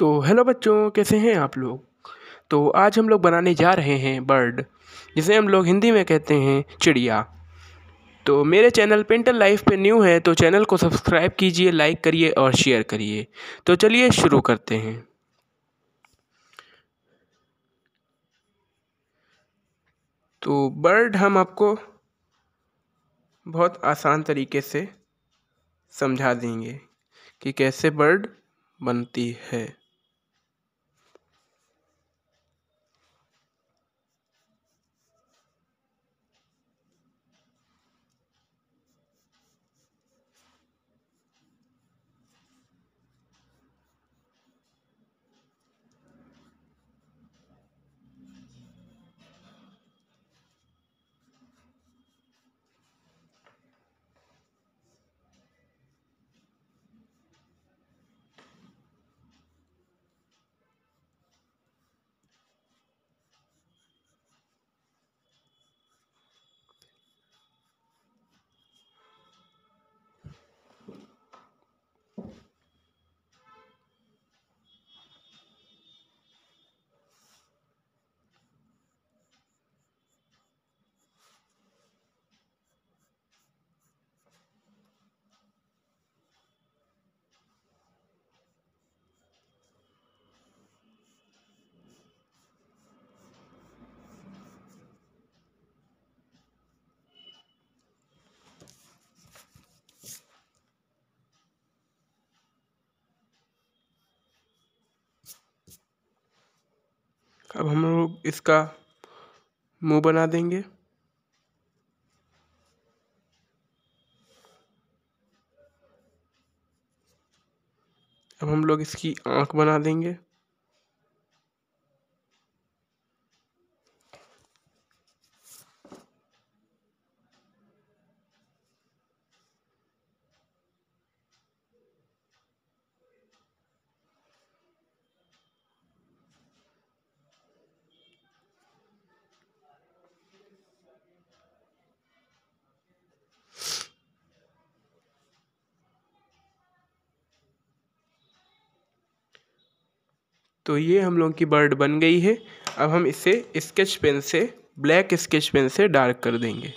तो हेलो बच्चों कैसे हैं आप लोग तो आज हम लोग बनाने जा रहे हैं बर्ड जिसे हम लोग हिंदी में कहते हैं चिड़िया तो मेरे चैनल पेंटल लाइफ पे न्यू है तो चैनल को सब्सक्राइब कीजिए लाइक करिए और शेयर करिए तो चलिए शुरू करते हैं तो बर्ड हम आपको बहुत आसान तरीके से समझा देंगे कि कैसे बर्ड बनती है अब हम लोग इसका मुंह बना देंगे अब हम लोग इसकी आँख बना देंगे तो ये हम लोगों की बर्ड बन गई है अब हम इसे स्केच पेन से ब्लैक स्केच पेन से डार्क कर देंगे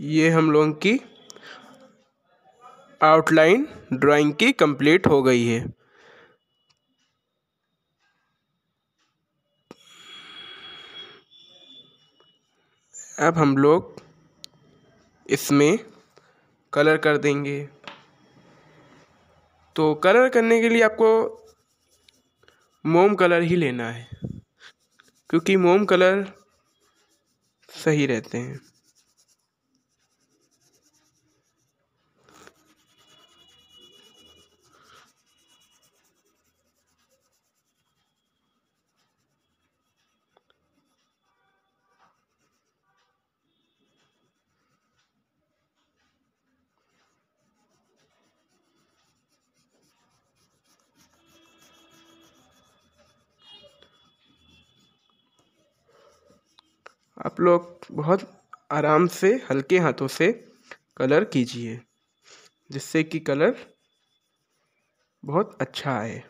ये हम लोगों की आउटलाइन ड्राइंग की कंप्लीट हो गई है अब हम लोग इसमें कलर कर देंगे तो कलर करने के लिए आपको मोम कलर ही लेना है क्योंकि मोम कलर सही रहते हैं आप लोग बहुत आराम से हल्के हाथों से कलर कीजिए जिससे कि कलर बहुत अच्छा आए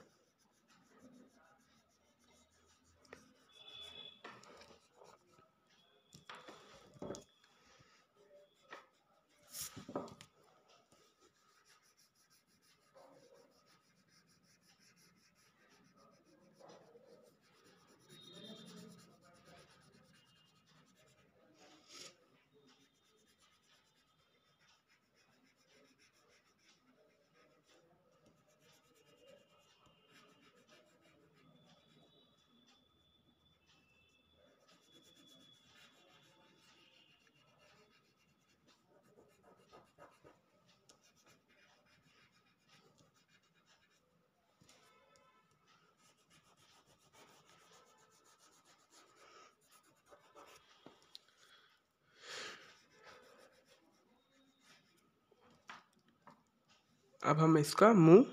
अब हम इसका मुंह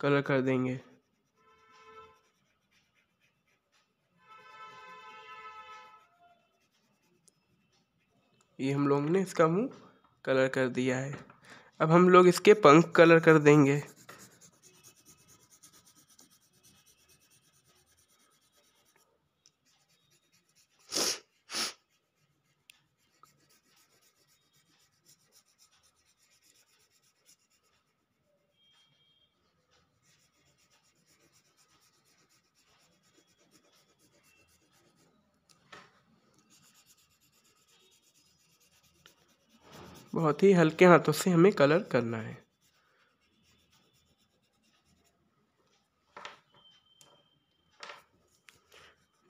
कलर कर देंगे ये हम लोग ने इसका मुंह कलर कर दिया है अब हम लोग इसके पंख कलर कर देंगे बहुत ही हल्के हाथों से हमें कलर करना है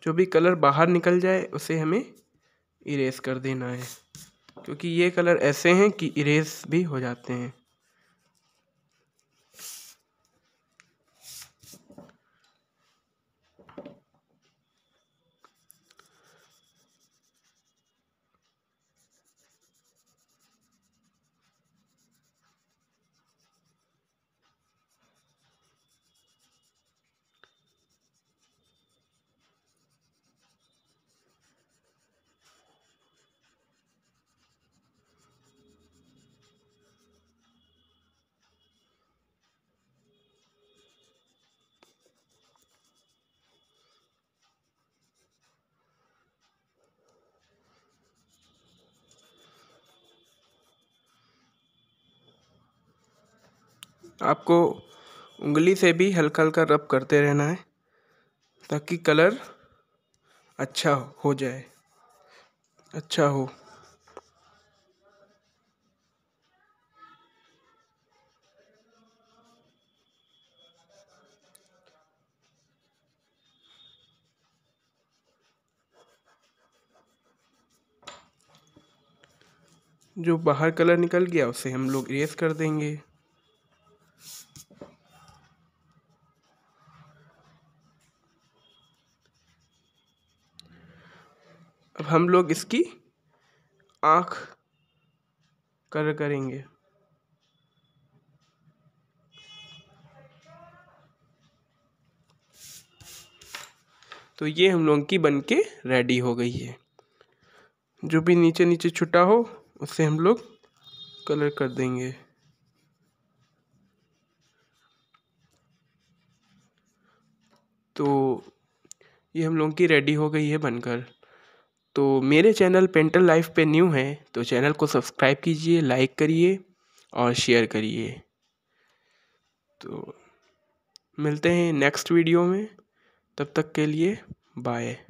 जो भी कलर बाहर निकल जाए उसे हमें इरेज कर देना है क्योंकि ये कलर ऐसे हैं कि इरेज भी हो जाते हैं आपको उंगली से भी हल्का हल्का रब करते रहना है ताकि कलर अच्छा हो जाए अच्छा हो जो बाहर कलर निकल गया उसे हम लोग इरेज कर देंगे अब हम लोग इसकी आँख कर करेंगे तो ये हम लोगों की बन के रेडी हो गई है जो भी नीचे नीचे छुटा हो उसे हम लोग कलर कर देंगे तो ये हम लोगों की रेडी हो गई है बनकर तो मेरे चैनल पेंटर लाइफ पे न्यू हैं तो चैनल को सब्सक्राइब कीजिए लाइक करिए और शेयर करिए तो मिलते हैं नेक्स्ट वीडियो में तब तक के लिए बाय